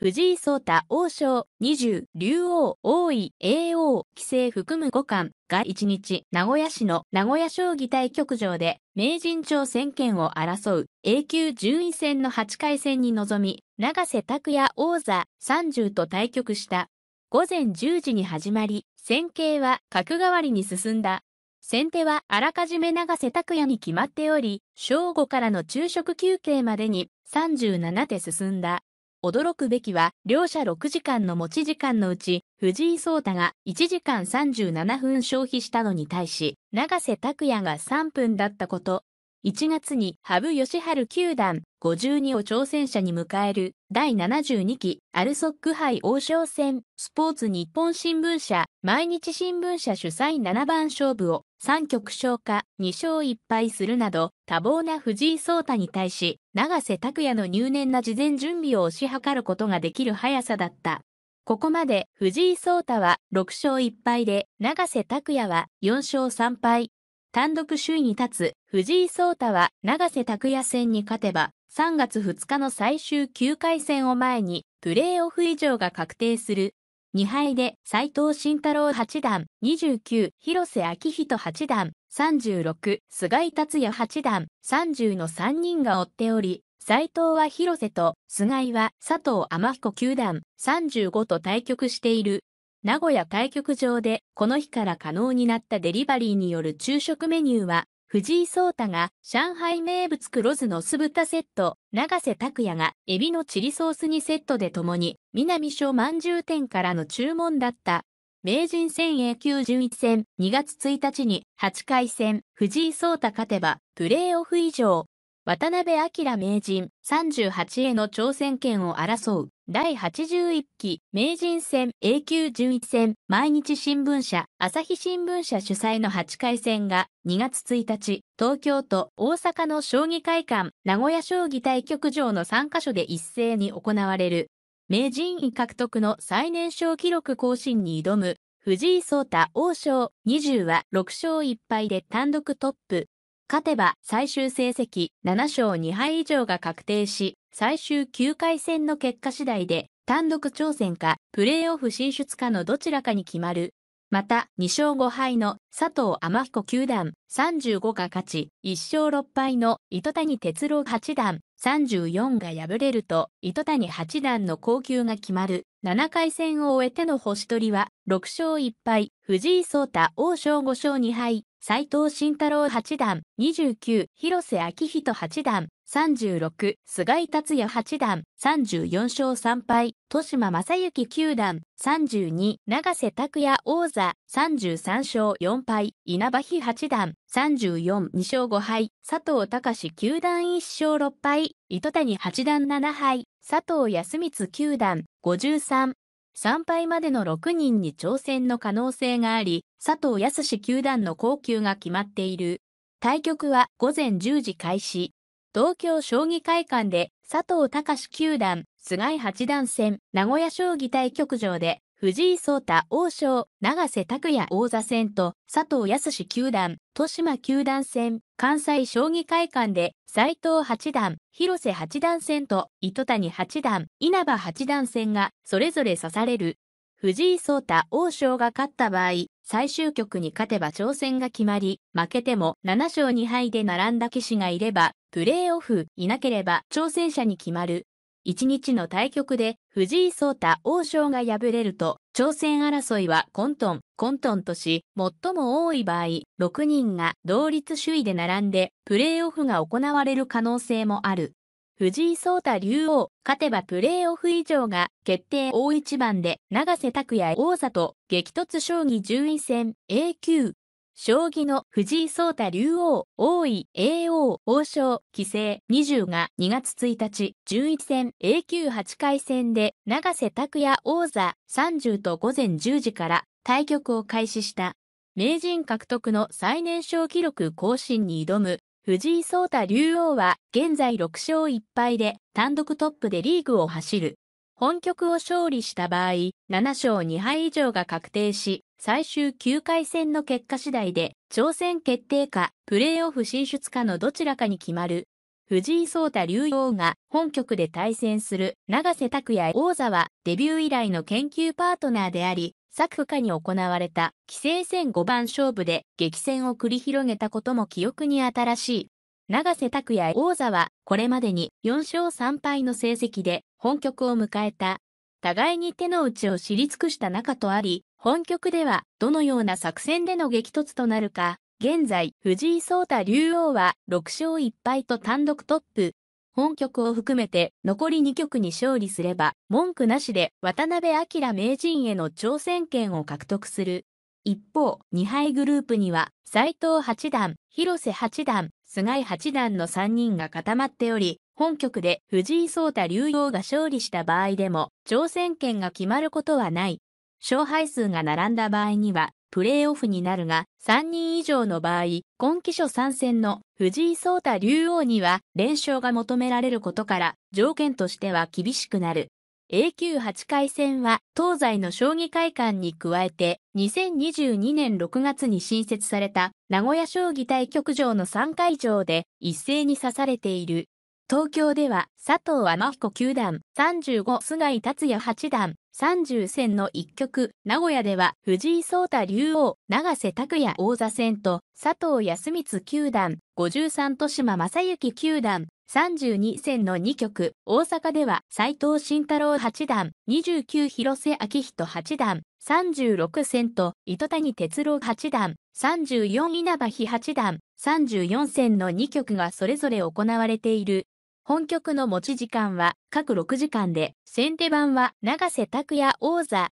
藤井聡太王将、20、竜王、王位、叡王、規制含む5冠が1日、名古屋市の名古屋将棋対局場で、名人挑戦権を争う A 級順位戦の8回戦に臨み、永瀬拓也王座30と対局した。午前10時に始まり、戦型は角代わりに進んだ。先手はあらかじめ永瀬拓也に決まっており、正午からの昼食休憩までに37手進んだ。驚くべきは、両者6時間の持ち時間のうち、藤井聡太が1時間37分消費したのに対し、永瀬拓矢が3分だったこと。1月に羽生善治球段52を挑戦者に迎える第72期アルソック杯王将戦スポーツ日本新聞社毎日新聞社主催7番勝負を3局消化2勝1敗するなど多忙な藤井聡太に対し永瀬拓也の入念な事前準備を推し量ることができる速さだった。ここまで藤井聡太は6勝1敗で、永瀬拓也は4勝3敗、単独首位に立つ藤井聡太は永瀬拓也戦に勝てば3月2日の最終9回戦を前にプレーオフ以上が確定する。2敗で斎藤慎太郎八段29、広瀬昭仁八段36、菅井達也八段30の3人が追っており、斎藤は広瀬と菅井は佐藤天彦九段35と対局している。名古屋対局場でこの日から可能になったデリバリーによる昼食メニューは、藤井聡太が上海名物黒酢の酢豚セット、長瀬拓也がエビのチリソースにセットで共に、南署満頭店からの注文だった。名人戦 A 級順1戦2月1日に8回戦、藤井聡太勝てば、プレーオフ以上、渡辺明名人38への挑戦権を争う第81期名人戦 A 級順位戦毎日新聞社朝日新聞社主催の8回戦が2月1日東京都大阪の将棋会館名古屋将棋対局場の3カ所で一斉に行われる名人位獲得の最年少記録更新に挑む藤井聡太王将20は6勝1敗で単独トップ勝てば最終成績7勝2敗以上が確定し、最終9回戦の結果次第で単独挑戦かプレーオフ進出かのどちらかに決まる。また、2勝5敗の佐藤天彦九段35が勝ち、1勝6敗の糸谷哲郎八段34が敗れると、糸谷八段の高級が決まる。7回戦を終えての星取りは、6勝1敗、藤井聡太王将5勝2敗。斎藤慎太郎八段、29、広瀬昭仁八段、36、菅井達也八段、34勝3敗、豊島正幸九段、32、長瀬拓也王座、33勝4敗、稲葉日八段、34、2勝5敗、佐藤隆九段1勝6敗、糸谷八段7敗、佐藤康光九段、53、3敗までの6人に挑戦の可能性があり、佐藤康球団の高級が決まっている。対局は午前10時開始。東京将棋会館で佐藤隆球団、菅井八段戦、名古屋将棋対局場で、藤井聡太王将、永瀬拓也王座戦と佐藤康九球団、豊島球団戦、関西将棋会館で斎藤八段、広瀬八段戦と糸谷八段、稲葉八段戦がそれぞれ指される。藤井聡太王将が勝った場合、最終局に勝てば挑戦が決まり、負けても7勝2敗で並んだ棋士がいれば、プレーオフ、いなければ挑戦者に決まる。1日の対局で藤井聡太王将が敗れると、挑戦争いは混沌、混沌とし、最も多い場合、6人が同率首位で並んで、プレーオフが行われる可能性もある。藤井聡太竜王、勝てばプレーオフ以上が決定大一番で、長瀬拓也王座と激突将棋順位戦 A 級。将棋の藤井聡太竜王、王位、叡王、王将、棋聖、20が2月1日、順位戦 A 級8回戦で、長瀬拓也王座30と午前10時から対局を開始した。名人獲得の最年少記録更新に挑む藤井聡太竜王は現在6勝1敗で単独トップでリーグを走る。本局を勝利した場合、7勝2敗以上が確定し、最終9回戦の結果次第で、挑戦決定か、プレーオフ進出かのどちらかに決まる。藤井聡太竜王が本局で対戦する永瀬拓也王座はデビュー以来の研究パートナーであり、作府下に行われた棋聖戦5番勝負で激戦を繰り広げたことも記憶に新しい。永瀬拓也王座はこれまでに4勝3敗の成績で本局を迎えた。互いに手の内を知り尽くした仲とあり、本局ではどのような作戦での激突となるか、現在藤井聡太竜王は6勝1敗と単独トップ、本局を含めて残り2局に勝利すれば文句なしで渡辺明名人への挑戦権を獲得する。一方、2敗グループには斎藤八段、広瀬八段、菅井八段の3人が固まっており、本局で藤井聡太竜王が勝利した場合でも挑戦権が決まることはない。勝敗数が並んだ場合にはプレーオフになるが、3人以上の場合、今期初参戦の藤井聡太竜王には連勝が求められることから、条件としては厳しくなる。A 級8回戦は東西の将棋会館に加えて2022年6月に新設された名古屋将棋対局場の3会場で一斉に指されている。東京では佐藤天彦九段、35菅井達也八段、30戦の一局、名古屋では藤井聡太竜王、長瀬拓也王座戦と佐藤康光九段、53豊島正幸九段、32戦の2局、大阪では斎藤慎太郎八段、29広瀬明人八段、36戦と糸谷哲郎八段、34稲葉日八段、34戦の2局がそれぞれ行われている本局の持ち時間は各6時間で、先手番は永瀬拓也王座、